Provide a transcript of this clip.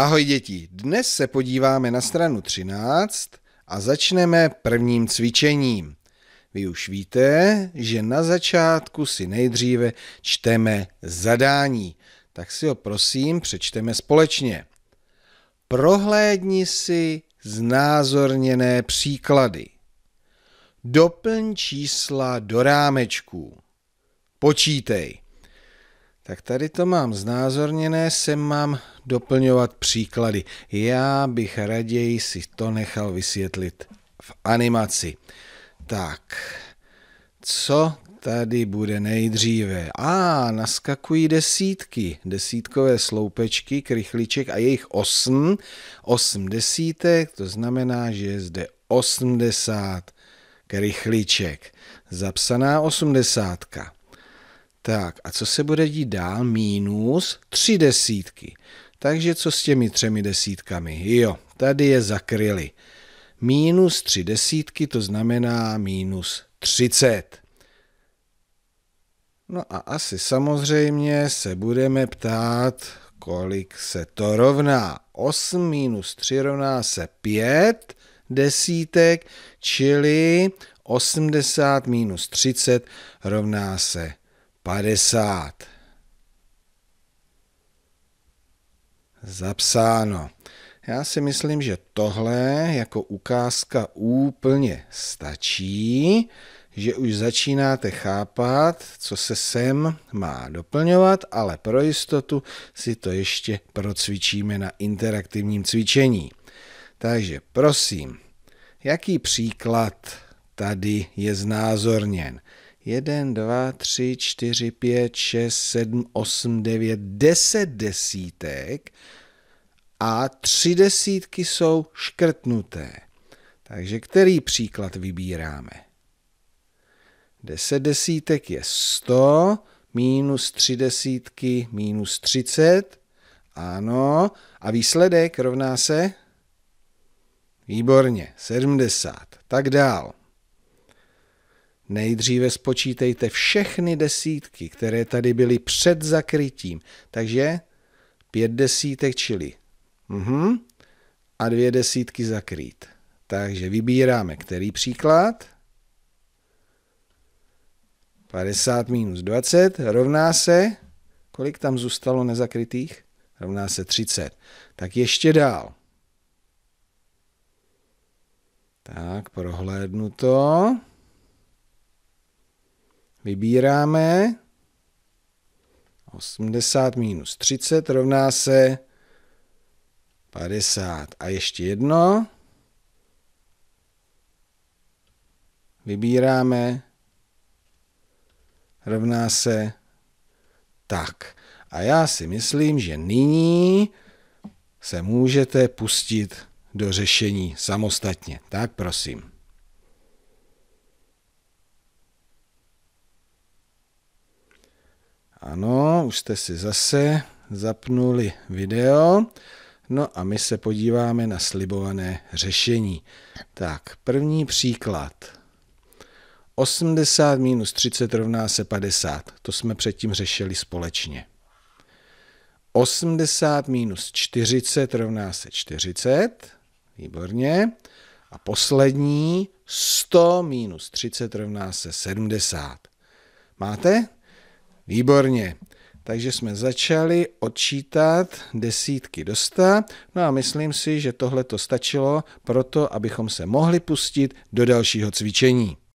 Ahoj děti, dnes se podíváme na stranu 13 a začneme prvním cvičením. Vy už víte, že na začátku si nejdříve čteme zadání, tak si ho prosím přečteme společně. Prohlédni si znázorněné příklady. Doplň čísla do rámečků. Počítej. Tak tady to mám znázorněné, sem mám doplňovat příklady. Já bych raději si to nechal vysvětlit v animaci. Tak, co tady bude nejdříve. A ah, naskakují desítky, desítkové sloupečky, krychliček a jejich osm, osm desítek, to znamená, že je zde osmdesát krychliček. Zapsaná osmdesátka. Tak a co se bude dít dál? Mínus tři desítky. Takže co s těmi třemi desítkami? Jo, tady je zakryli. Mínus tři desítky, to znamená mínus 30. No a asi samozřejmě se budeme ptát, kolik se to rovná. 8 minus 3 rovná se 5 desítek, čili 80 minus 30 rovná se 50. Zapsáno. Já si myslím, že tohle jako ukázka úplně stačí, že už začínáte chápat, co se sem má doplňovat, ale pro jistotu si to ještě procvičíme na interaktivním cvičení. Takže prosím, jaký příklad tady je znázorněn? 1, 2, 3, 4, 5, 6, 7, 8, 9, 10 desítek a tři desítky jsou škrtnuté. Takže který příklad vybíráme? 10 desítek je 100, minus 3 desítky minus 30. Ano. A výsledek rovná se? Výborně, 70. Tak dál. Nejdříve spočítejte všechny desítky, které tady byly před zakrytím. Takže pět desítek, čili mhm, a dvě desítky zakrýt. Takže vybíráme který příklad. 50 minus 20 rovná se, kolik tam zůstalo nezakrytých? Rovná se 30. Tak ještě dál. Tak, prohlédnu to. Vybíráme. 80 minus 30 rovná se 50. A ještě jedno. Vybíráme. Rovná se tak. A já si myslím, že nyní se můžete pustit do řešení samostatně. Tak prosím. Ano, už jste si zase zapnuli video. No a my se podíváme na slibované řešení. Tak, první příklad. 80 minus 30 rovná se 50. To jsme předtím řešili společně. 80 minus 40 rovná se 40. Výborně. A poslední 100 minus 30 rovná se 70. Máte? Výborně. Takže jsme začali odčítat desítky do sta. No a myslím si, že tohle to stačilo pro to, abychom se mohli pustit do dalšího cvičení.